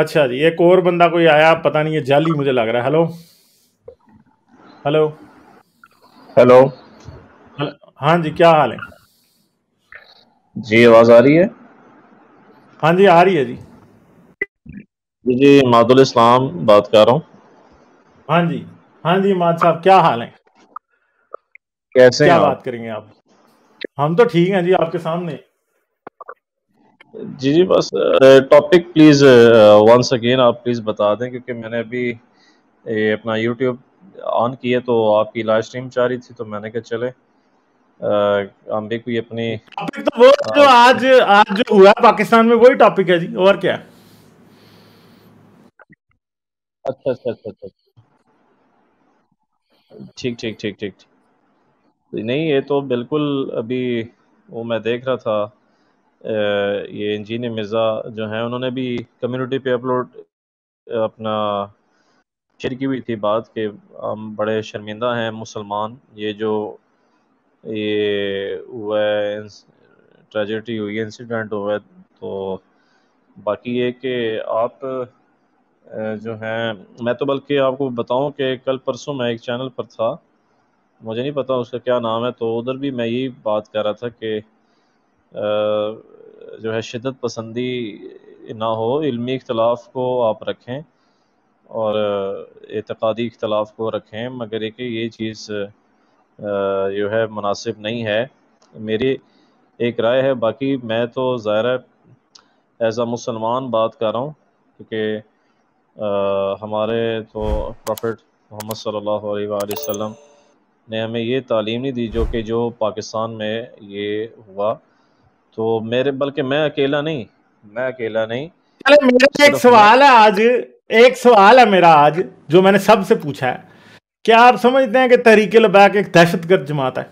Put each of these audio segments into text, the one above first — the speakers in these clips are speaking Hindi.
अच्छा जी एक और बंदा कोई आया पता नहीं ये जाली मुझे लग रहा है हेलो हेलो हेलो हाँ जी क्या हाल है जी आवाज आ रही है हाँ जी आ रही है जी जी मादुल इस्लाम बात कर रहा हूँ हाँ जी हाँ जी माद साहब क्या हाल है कैसे क्या बात करेंगे आप हम तो ठीक हैं जी आपके सामने जी जी बस टॉपिक प्लीज़ वंस अगेन आप प्लीज़ बता दें क्योंकि मैंने अभी ये अपना यूट्यूब ऑन किया तो आपकी लाइव स्ट्रीम चाह रही थी तो मैंने कहा चले भी कोई अपनी टॉपिक तो वो जो हाँ। आज आज जो हुआ पाकिस्तान में वही टॉपिक है जी और क्या अच्छा अच्छा अच्छा अच्छा ठीक ठीक ठीक ठीक नहीं ये तो बिल्कुल अभी वो मैं देख रहा था ये इंजीनियर मिर्ज़ा जो हैं उन्होंने भी कम्युनिटी पे अपलोड अपना शेयर की हुई थी बात कि हम बड़े शर्मिंदा हैं मुसलमान ये जो ये हुआ है ट्रेजिडी हुई इंसिडेंट हुआ है तो बाकी ये कि आप जो हैं मैं तो बल्कि आपको बताऊं कि कल परसों मैं एक चैनल पर था मुझे नहीं पता उसका क्या नाम है तो उधर भी मैं यही बात कर रहा था कि जो है शिदत पसंदी ना हो इल्मी इख्तलाफ को आप रखें और एतक़ादी इख्तलाफ को रखें मगर एक ये चीज़ जो है मुनासिब नहीं है मेरी एक राय है बाकी मैं तो ज़ाहिर एज़ आ मुसलमान बात कर रहा हूँ क्योंकि हमारे तो प्रॉफिट मोहम्मद सल्लल्लाहु अलैहि वसल्लम ने हमें ये तालीम नहीं दी जो कि जो पाकिस्तान में ये हुआ तो मेरे बल्कि मैं अकेला नहीं मैं अकेला नहीं अरे मेरा एक सवाल है आज एक सवाल है मेरा आज जो मैंने सबसे पूछा है क्या आप समझते हैं कि तहरीके लबैक एक गर्द जमात है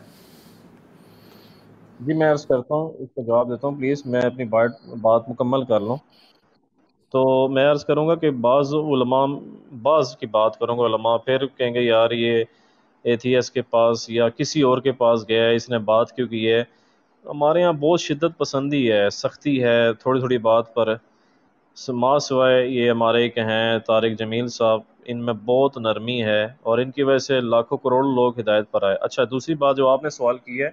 जी मैं अर्ज करता हूँ इसका जवाब देता हूँ प्लीज़ मैं अपनी बात बात मुकम्मल कर लूँ तो मैं अर्ज़ करूँगा कि बाज़ बाज़ की बात करूँगा फिर कहेंगे यार ये एथीएस के पास या किसी और के पास गया है इसने बात क्यों की है हमारे यहाँ बहुत शिद्दत पसंदी है सख्ती है थोड़ी थोड़ी बात पर माँ सिवाय ये हमारे एक हैं तारिक जमील साहब इनमें बहुत नरमी है और इनकी वजह से लाखों करोड़ लोग हिदायत पर आए अच्छा दूसरी बात जो आपने सवाल की है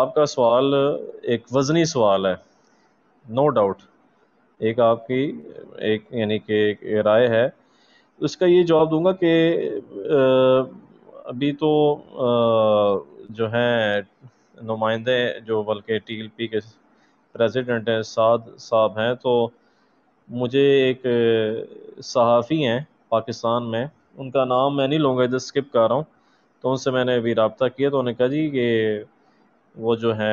आपका सवाल एक वजनी सवाल है नो डाउट एक आपकी एक यानी कि राय है उसका ये जवाब दूंगा कि अभी तो आ, जो हैं नुमाइंदे जो बल्कि टी एल पी के प्रेसिडेंट हैं साद साहब हैं तो मुझे एक सहाफ़ी हैं पाकिस्तान में उनका नाम मैं नहीं लूँगा इधर स्किप कर रहा हूँ तो उनसे मैंने अभी रबता किया तो उन्होंने कहा जी कि वो जो है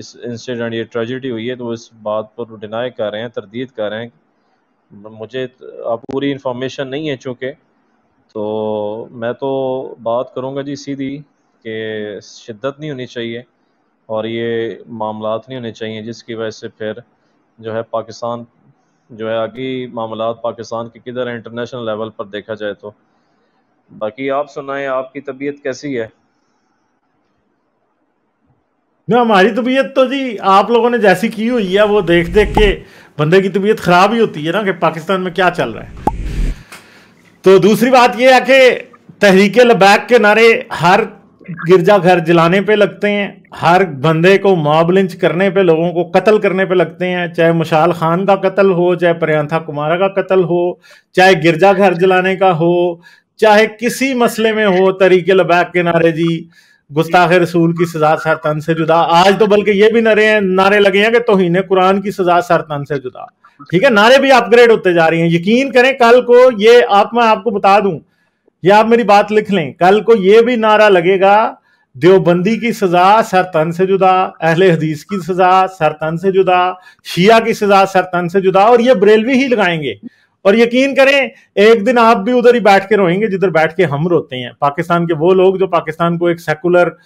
इस इंसिडेंट ये ट्रेजिडी हुई है तो वो इस बात पर डिनाई कर रहे हैं तरदीद कर रहे हैं मुझे आप पूरी इंफॉर्मेशन नहीं है चूँकि तो मैं तो बात करूँगा जी सीधी कि शिद्दत नहीं होनी चाहिए और ये मामला नहीं होने चाहिए जिसकी वजह से फिर जो है पाकिस्तान जो है आगे मामला पाकिस्तान के किधर है इंटरनेशनल लेवल पर देखा जाए तो बाकी आप सुनाएं आपकी तबीयत कैसी है ना हमारी तबीयत तो जी आप लोगों ने जैसी की हुई है वो देख देख के बंदे की तबीयत खराब ही होती है ना कि पाकिस्तान में क्या चल रहा है तो दूसरी बात ये है कि तहरीक लबैक के नारे हर गिरजाघर जलाने पे लगते हैं हर बंदे को मॉब लिंच करने पे लोगों को कत्ल करने पे लगते हैं चाहे मुशाल खान का कत्ल हो चाहे प्रियंथा कुमारा का कत्ल हो चाहे गिरजाघर जलाने का हो चाहे किसी मसले में हो तरीके लबैक के नारे जी गुस्ताखे रसूल की सजा सर तन से जुदा आज तो बल्कि ये भी नारे हैं नारे लगे हैं कि तोहन कुरान की सजा सर तन से जुदा ठीक है नारे भी अपग्रेड होते जा रही हैं यकीन करें कल को ये आप मैं आपको बता दूं ये आप मेरी बात लिख लें कल को ये भी नारा लगेगा देवबंदी की सजा सरतन से जुदा अहले हदीस की सजा सरतन से जुदा शिया की सजा सरतन से जुदा और ये बरेलवी ही लगाएंगे और यकीन करें एक दिन आप भी उधर ही बैठ के रोएंगे जिधर बैठ के हम रोते हैं पाकिस्तान के वो लोग जो पाकिस्तान को एक सेकुलर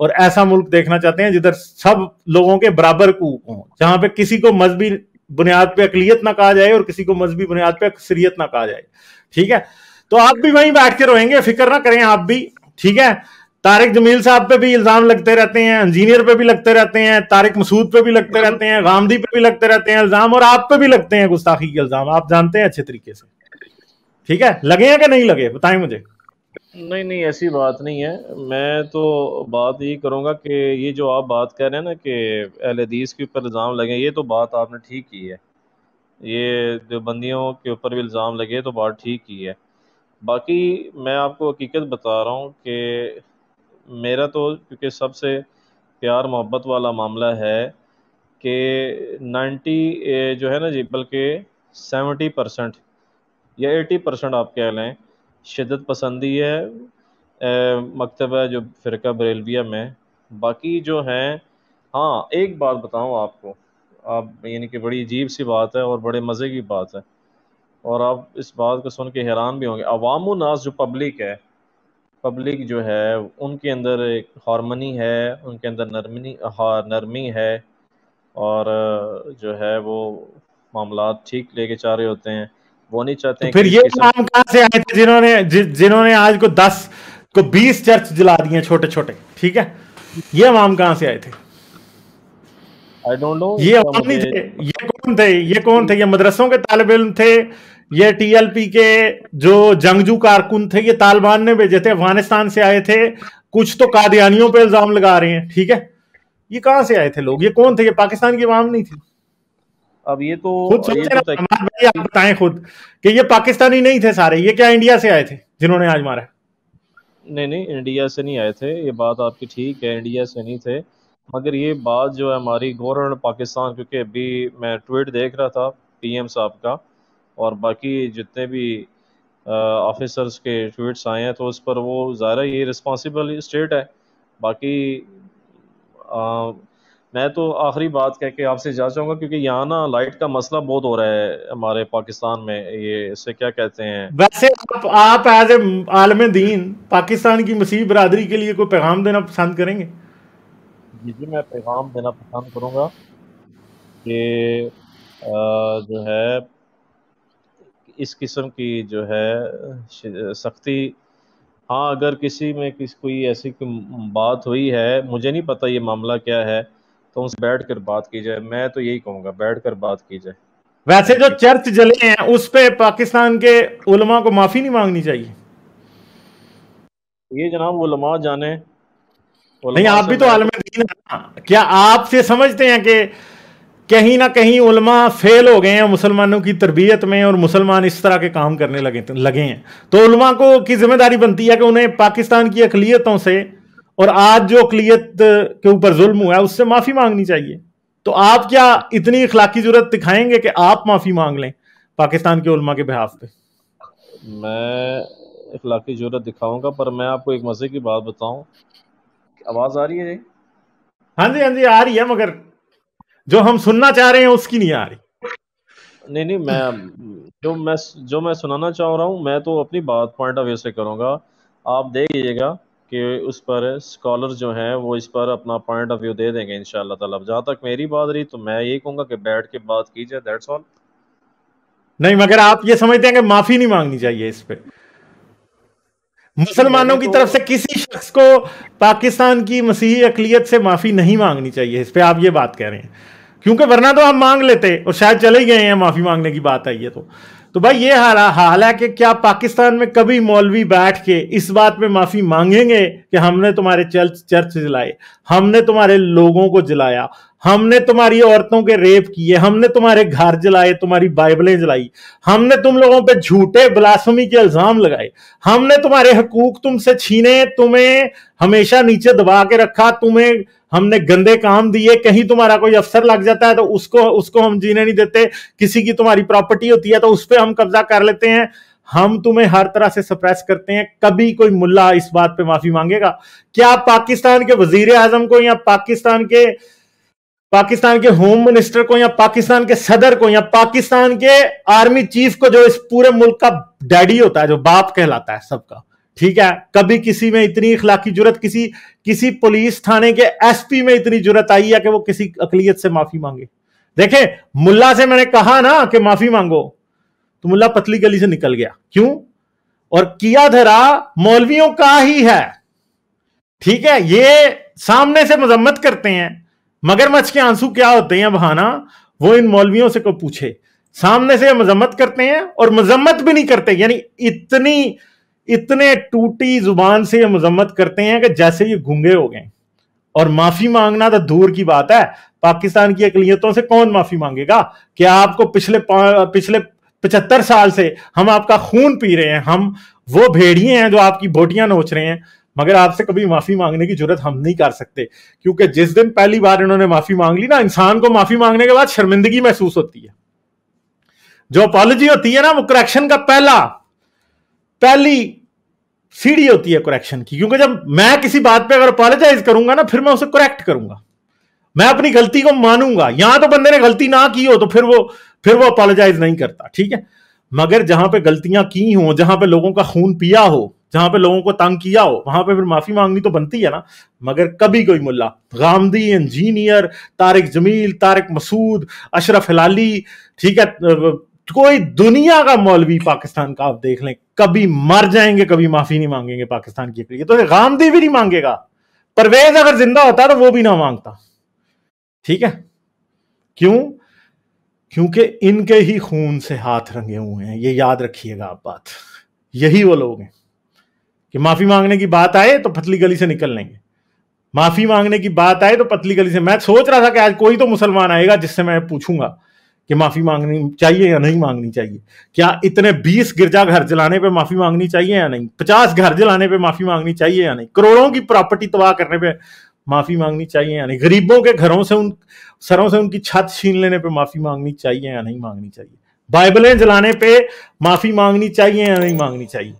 और ऐसा मुल्क देखना चाहते हैं जिधर सब लोगों के बराबर कूक हों जहां पे किसी को मजहबी बुनियाद पे अकलीत ना कहा जाए और किसी को मजहबी बुनियाद पे अक्सरियत ना कहा जाए ठीक है तो आप भी वहीं बैठ के रोएंगे फिक्र ना करें आप भी ठीक है तारिक जमील साहब पे भी इल्जाम लगते रहते हैं इंजीनियर पे भी लगते रहते हैं तारिक मसूद पे भी लगते रहते हैं गामदी पे भी लगते रहते हैं इल्जाम और आप पे भी लगते हैं गुस्ताखी के इल्जाम आप जानते हैं अच्छे तरीके से ठीक है लगे हैं कि नहीं लगे बताएं मुझे नहीं नहीं ऐसी बात नहीं है मैं तो बात ये करूंगा कि ये जो आप बात कह रहे हैं ना कि हदीस के ऊपर इल्ज़ाम लगे ये तो बात आपने ठीक की है ये जो बंदियों के ऊपर भी इल्ज़ाम लगे तो बात ठीक की है बाकी मैं आपको हकीकत बता रहा हूँ कि मेरा तो क्योंकि सबसे प्यार मोहब्बत वाला मामला है कि 90 जो है ना जी बल्कि 70 परसेंट या 80 परसेंट आप कह लें शिदत पसंदी है मकतब है जो फ़िरका बरेलविया में बाकी जो हैं हाँ एक बात बताऊँ आपको आप यानी कि बड़ी अजीब सी बात है और बड़े मज़े की बात है और आप इस बात को सुन के हैरान भी होंगे अवाम नाज जो पब्लिक है पब्लिक जो है उनके अंदर एक हारमनी है उनके अंदर नरमी नरमी है और जो है वो मामला ठीक लेके चाह रहे होते हैं वो नहीं चाहते तो हैं फिर ये नाम कहाँ से आए थे जिन्होंने जिन्होंने आज को दस को बीस चर्च जला दिए छोटे छोटे ठीक है ये अवाम कहाँ से आए थे आई डोंट नो ये नहीं थे ये कौन थे ये कौन थे ये मदरसों के तालब इम थे ये टीएलपी के जो जंगजू कारकुन थे ये तालिबान ने भेजे थे अफगानिस्तान से आए थे कुछ तो कादियानियों पे इल्जाम लगा रहे हैं ठीक है ये कहां से आए थे लोग ये कौन थे ये पाकिस्तान की आवाम नहीं थी अब ये तो खुद सोचे तो, तो- भाई आप बताएं खुद कि ये पाकिस्तानी नहीं थे सारे ये क्या इंडिया से आए थे जिन्होंने आज मारा नहीं नहीं इंडिया से नहीं आए थे ये बात आपकी ठीक है इंडिया से नहीं थे मगर ये बात जो है हमारी गवर्नमेंट पाकिस्तान क्योंकि अभी मैं ट्वीट देख रहा था पीएम साहब का और बाकी जितने भी ऑफिसर्स के ट्वीट्स आए हैं तो उस पर वो ज़्यादा ये रिस्पॉन्सिबल स्टेट है बाकी आ, मैं तो आखिरी बात कह के आपसे जा चाहूँगा क्योंकि यहाँ ना लाइट का मसला बहुत हो रहा है हमारे पाकिस्तान में ये इसे क्या कहते हैं वैसे आप आप एज ए आलम दीन पाकिस्तान की मसीह बरदरी के लिए कोई पैगाम देना पसंद करेंगे जी जी मैं पैगाम देना पसंद करूँगा कि जो है इस किस्म की जो है सख्ती हाँ अगर किसी में किस कोई ऐसी कोई बात हुई है मुझे नहीं पता ये मामला क्या है तो उनसे बैठ कर बात की जाए मैं तो यही कहूँगा बैठ कर बात की जाए वैसे जो चर्च जले हैं उस पर पाकिस्तान के उलमा को माफ़ी नहीं मांगनी चाहिए ये जनाब उलमा जाने उलमा नहीं आप भी तो आलम दीन क्या आप से समझते हैं कि कहीं ना कहीं उलमा फेल हो गए हैं मुसलमानों की तरबियत में और मुसलमान इस तरह के काम करने लगे लगे हैं तो उलमा को की जिम्मेदारी बनती है कि उन्हें पाकिस्तान की अकलीतों से और आज जो अकलीत के ऊपर जुल्म हुआ है उससे माफ़ी मांगनी चाहिए तो आप क्या इतनी इखलाकी जरूरत दिखाएंगे कि आप माफ़ी मांग लें पाकिस्तान के उलमा के बिहाफ पे मैं इखलाकी जरूरत दिखाऊंगा पर मैं आपको एक मज़े की बात बताऊं आवाज़ आ रही है हाँ जी हाँ जी आ रही है मगर जो हम सुनना चाह रहे हैं उसकी नहीं आ रही नहीं नहीं मैं जो मैं जो मैं सुनाना चाह रहा हूँ मैं तो अपनी बात पॉइंट ऑफ व्यू से करूँगा आप देखिएगा कि उस पर स्कॉलर जो हैं वो इस पर अपना पॉइंट ऑफ व्यू दे देंगे इन ताला जहाँ तक मेरी बात रही तो मैं यही कहूँगा कि बैठ के बात की जाए दैट्स ऑल नहीं मगर आप ये समझते हैं कि माफी नहीं मांगनी चाहिए इस पर मुसलमानों की तो तरफ से किसी शख्स को पाकिस्तान की मसीही अकलीत से माफी नहीं मांगनी चाहिए इस पर आप ये बात कह रहे हैं क्योंकि वरना तो आप मांग लेते और शायद चले गए हैं माफी मांगने की बात आई है तो तो भाई ये हालांकि क्या पाकिस्तान में कभी मौलवी बैठ के इस बात में माफी मांगेंगे कि हमने तुम्हारे चर्च चर्च जलाए हमने तुम्हारे लोगों को जलाया हमने तुम्हारी औरतों के रेप किए हमने तुम्हारे घर जलाए तुम्हारी बाइबलें जलाई हमने तुम लोगों पे झूठे बलासमी के इल्जाम लगाए हमने तुम्हारे हकूक तुमसे छीने तुम्हें हमेशा नीचे दबा के रखा तुम्हें हमने गंदे काम दिए कहीं तुम्हारा कोई अफसर लग जाता है तो उसको उसको हम जीने नहीं देते किसी की तुम्हारी प्रॉपर्टी होती है तो उस पर हम कब्जा कर लेते हैं हम तुम्हें हर तरह से सप्रेस करते हैं कभी कोई मुल्ला इस बात पे माफी मांगेगा क्या पाकिस्तान के वजीर आजम को या पाकिस्तान के पाकिस्तान के होम मिनिस्टर को या पाकिस्तान के सदर को या पाकिस्तान के आर्मी चीफ को जो इस पूरे मुल्क का डैडी होता है जो बाप कहलाता है सबका ठीक है कभी किसी में इतनी इखलाकी जरूरत किसी किसी पुलिस थाने के एसपी में इतनी जरूरत आई है कि वो किसी अकलियत से माफी मांगे देखे मुल्ला से मैंने कहा ना कि माफी मांगो तो मुल्ला पतली गली से निकल गया क्यों और किया धरा मौलवियों का ही है ठीक है ये सामने से मजम्मत करते हैं मगरमच्छ के आंसू क्या होते हैं बहाना वो इन मौलवियों से को पूछे सामने से मजम्मत करते हैं और मजम्मत भी नहीं करते यानी इतनी इतने टूटी जुबान से ये मजम्मत करते हैं कि जैसे ये घूंगे हो गए और माफी मांगना तो दूर की बात है पाकिस्तान की अकलीतों से कौन माफी मांगेगा क्या आपको पिछले पिछले पचहत्तर साल से हम आपका खून पी रहे हैं हम वो भेड़िए हैं जो आपकी बोटियां नोच रहे हैं मगर आपसे कभी माफी मांगने की जरूरत हम नहीं कर सकते क्योंकि जिस दिन पहली बार इन्होंने माफी मांग ली ना इंसान को माफी मांगने के बाद शर्मिंदगी महसूस होती है जो अपॉलोजी होती है ना वो करेक्शन का पहला पहली सीढ़ी होती है करेक्शन की क्योंकि जब मैं किसी बात पे अगर अपॉलोजाइज करूंगा ना फिर मैं उसे करेक्ट करूंगा मैं अपनी गलती को मानूंगा यहां तो बंदे ने गलती ना की हो तो फिर वो फिर वो अपॉलोजाइज नहीं करता ठीक है मगर जहां पे गलतियां की हो जहां पे लोगों का खून पिया हो जहां पे लोगों को तंग किया हो वहां पे फिर माफी मांगनी तो बनती है ना मगर कभी कोई मुल्ला गांधी इंजीनियर तारिक जमील तारिक मसूद अशरफ हलाली ठीक है कोई दुनिया का मौलवी पाकिस्तान का आप देख लें कभी मर जाएंगे कभी माफी नहीं मांगेंगे पाकिस्तान की लिए तो गांधी भी नहीं मांगेगा परवेज अगर जिंदा होता तो वो भी ना मांगता ठीक है क्यों क्योंकि इनके ही खून से हाथ रंगे हुए हैं ये याद रखिएगा आप बात यही वो लोग हैं कि माफी मांगने की बात आए तो पतली गली से निकल लेंगे माफी मांगने की बात आए तो पतली गली से मैं सोच रहा था कि आज कोई तो मुसलमान आएगा जिससे मैं पूछूंगा कि माफी मांगनी चाहिए या नहीं मांगनी चाहिए क्या इतने गिरजा गिरजाघर जलाने पर माफी मांगनी चाहिए या नहीं पचास घर जलाने पर माफी मांगनी चाहिए या नहीं करोड़ों की प्रॉपर्टी तबाह करने पर माफी मांगनी चाहिए या नहीं गरीबों के घरों से उन सरों से उनकी छत छीन लेने पर माफी मांगनी चाहिए या नहीं मांगनी चाहिए बाइबलें जलाने पर माफी मांगनी चाहिए या नहीं मांगनी चाहिए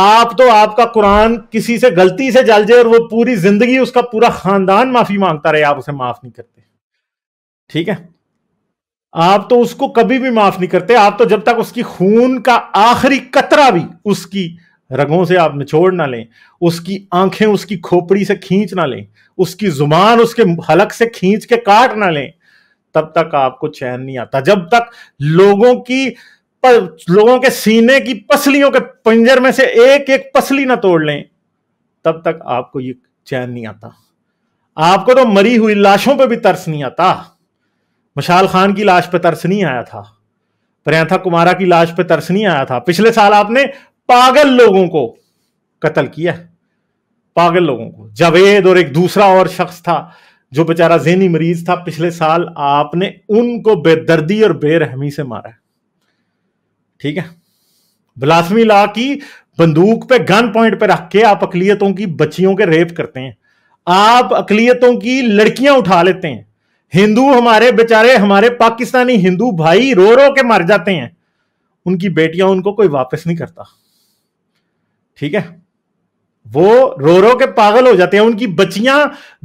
आप तो आपका कुरान किसी से गलती से जल जाए और वो पूरी जिंदगी उसका पूरा खानदान माफी मांगता रहे आप उसे माफ नहीं करते ठीक है आप तो उसको कभी भी माफ नहीं करते आप तो जब तक उसकी खून का आखिरी कतरा भी उसकी रगों से आप निचोड़ ना लें उसकी आंखें उसकी खोपड़ी से खींच ना लें उसकी जुबान उसके हलक से खींच के काट ना लें तब तक आपको चैन नहीं आता जब तक लोगों की पर, लोगों के सीने की पसलियों के पंजर में से एक एक पसली ना तोड़ लें तब तक आपको ये चैन नहीं आता आपको तो मरी हुई लाशों पर भी तरस नहीं आता मशाल खान की लाश पर तरस नहीं आया था पर्यथा कुमारा की लाश पे तरस नहीं आया था पिछले साल आपने पागल लोगों को कत्ल किया पागल लोगों को जावेद और एक दूसरा और शख्स था जो बेचारा जेनी मरीज था पिछले साल आपने उनको बेदर्दी और बेरहमी से मारा ठीक है बिलासमी ला की बंदूक पे गन पॉइंट पे रख के आप अकलियतों की बच्चियों के रेप करते हैं आप अकलियतों की लड़कियां उठा लेते हैं हिंदू हमारे बेचारे हमारे पाकिस्तानी हिंदू भाई रो रो के मर जाते हैं उनकी बेटियां उनको कोई वापस नहीं करता ठीक है वो रो रो के पागल हो जाते हैं उनकी बच्चियां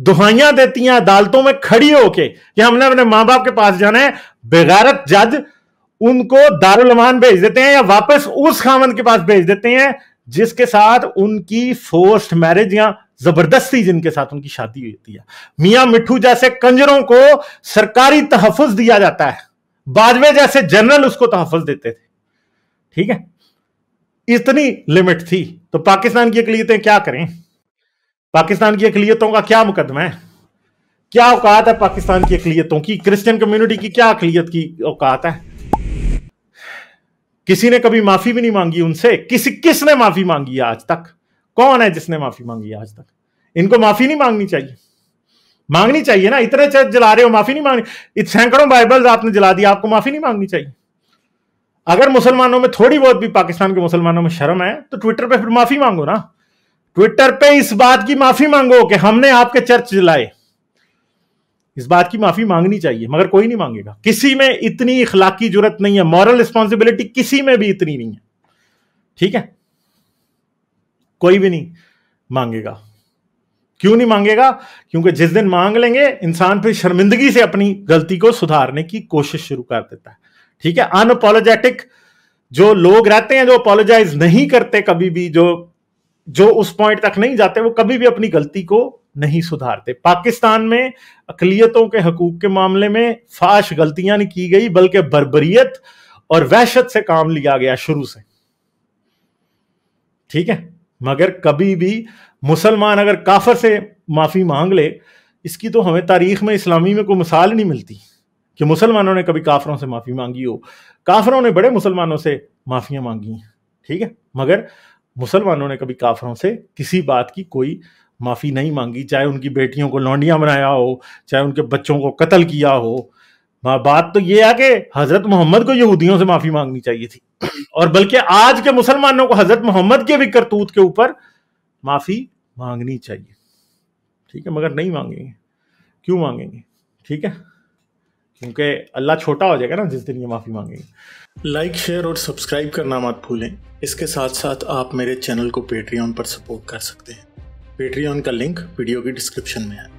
दुहाइयां देती हैं अदालतों में खड़ी होके कि हमने अपने मां बाप के पास जाना है बेगारत जज उनको दारुलमान भेज देते हैं या वापस उस खामन के पास भेज देते हैं जिसके साथ उनकी फोर्स्ड मैरिज या जबरदस्ती जिनके साथ उनकी शादी होती है मियाँ मिठू जैसे कंजरों को सरकारी तहफ़ दिया जाता है बाजवे जैसे जनरल उसको तहफ़ देते थे ठीक है इतनी लिमिट थी तो पाकिस्तान की अकलीतें क्या करें पाकिस्तान की अकलीतों का क्या मुकदमा है क्या औकात है पाकिस्तान की अकलीतों की क्रिश्चियन कम्युनिटी की क्या अकलीत की औकात है किसी ने कभी माफी भी नहीं मांगी उनसे किसी किसने माफी मांगी आज तक कौन है जिसने माफी मांगी आज तक इनको माफी नहीं मांगनी चाहिए मांगनी चाहिए ना इतने चर्च जला रहे हो माफी नहीं मांगनी सैकड़ों बाइबल आपने जला दिया आपको माफी नहीं मांगनी चाहिए अगर मुसलमानों में थोड़ी बहुत भी पाकिस्तान के मुसलमानों में शर्म है तो ट्विटर पे फिर माफी मांगो ना ट्विटर पे इस बात की माफी मांगो कि हमने आपके चर्च जलाए इस बात की माफी मांगनी चाहिए मगर कोई नहीं मांगेगा किसी में इतनी इखलाकी जरूरत नहीं है मॉरल रिस्पॉन्सिबिलिटी किसी में भी इतनी नहीं है ठीक है कोई भी नहीं मांगेगा क्यों नहीं मांगेगा क्योंकि जिस दिन मांग लेंगे इंसान फिर शर्मिंदगी से अपनी गलती को सुधारने की कोशिश शुरू कर देता है ठीक है अनअपोलोजेटिक जो लोग रहते हैं जो अपोलोजाइज नहीं करते कभी भी जो जो उस पॉइंट तक नहीं जाते वो कभी भी अपनी गलती को नहीं सुधारते पाकिस्तान में अकलीतों के हकूक के मामले में फाश गलतियां नहीं की गई बल्कि बरबरीत और वहशत से काम लिया गया शुरू से ठीक है मगर कभी भी मुसलमान अगर काफर से माफ़ी मांग ले इसकी तो हमें तारीख में इस्लामी में कोई मिसाल नहीं मिलती कि मुसलमानों ने कभी काफरों से माफ़ी मांगी हो काफरों ने बड़े मुसलमानों से माफ़ियाँ मांगी हैं ठीक है मगर मुसलमानों ने कभी काफरों से किसी बात की कोई माफ़ी नहीं मांगी चाहे उनकी बेटियों को लौंडियाँ बनाया हो चाहे उनके बच्चों को कत्ल किया हो हाँ बात तो ये है कि हजरत मोहम्मद को यहूदियों से माफी मांगनी चाहिए थी और बल्कि आज के मुसलमानों को हजरत मोहम्मद के भी करतूत के ऊपर माफी मांगनी चाहिए ठीक है मगर नहीं मांगेंगे क्यों मांगेंगे ठीक है क्योंकि अल्लाह छोटा हो जाएगा ना जिस दिन ये माफ़ी मांगेंगे लाइक शेयर और सब्सक्राइब करना मत भूलें इसके साथ साथ आप मेरे चैनल को पेट्रियन पर सपोर्ट कर सकते हैं पेट्रियन का लिंक वीडियो की डिस्क्रिप्शन में है